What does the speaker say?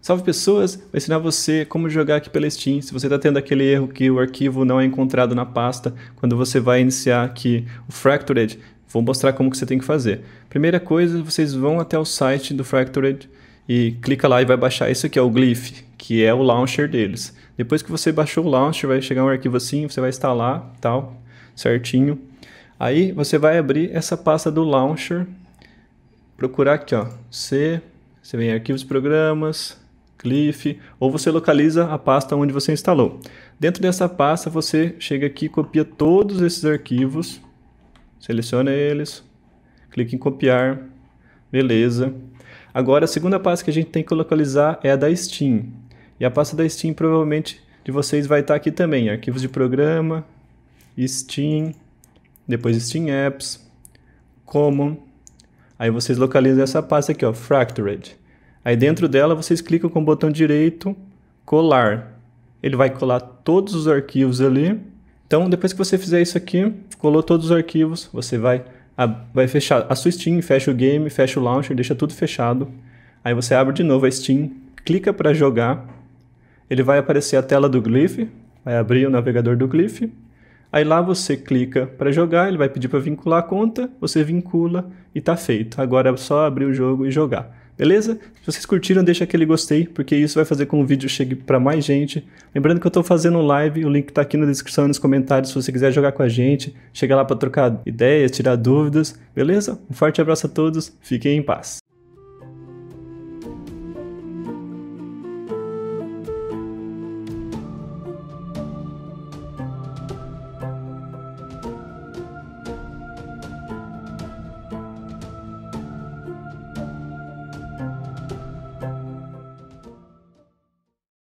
Salve Pessoas vou ensinar você como jogar aqui pela Steam. Se você está tendo aquele erro que o arquivo não é encontrado na pasta, quando você vai iniciar aqui o Fractured, vou mostrar como que você tem que fazer. Primeira coisa, vocês vão até o site do Fractured e clica lá e vai baixar isso aqui, é o Glyph, que é o launcher deles. Depois que você baixou o launcher, vai chegar um arquivo assim, você vai instalar, tal, certinho. Aí você vai abrir essa pasta do launcher, procurar aqui, ó, C, você vem em arquivos, programas, Cliff, ou você localiza a pasta onde você instalou. Dentro dessa pasta, você chega aqui copia todos esses arquivos, seleciona eles, clica em copiar, beleza. Agora, a segunda pasta que a gente tem que localizar é a da Steam. E a pasta da Steam provavelmente de vocês vai estar aqui também, arquivos de programa, Steam, depois Steam Apps, Common. Aí vocês localizam essa pasta aqui, ó, Fractured. Aí dentro dela vocês clicam com o botão direito, colar. Ele vai colar todos os arquivos ali. Então depois que você fizer isso aqui, colou todos os arquivos, você vai, a, vai fechar a sua Steam, fecha o game, fecha o launcher, deixa tudo fechado. Aí você abre de novo a Steam, clica para jogar. Ele vai aparecer a tela do Glyph, vai abrir o navegador do Glyph. Aí lá você clica para jogar, ele vai pedir para vincular a conta, você vincula e está feito. Agora é só abrir o jogo e jogar. Beleza? Se vocês curtiram, deixa aquele gostei, porque isso vai fazer com que o vídeo chegue para mais gente. Lembrando que eu estou fazendo live, o link está aqui na descrição e nos comentários se você quiser jogar com a gente, chega lá para trocar ideias, tirar dúvidas, beleza? Um forte abraço a todos, fiquem em paz.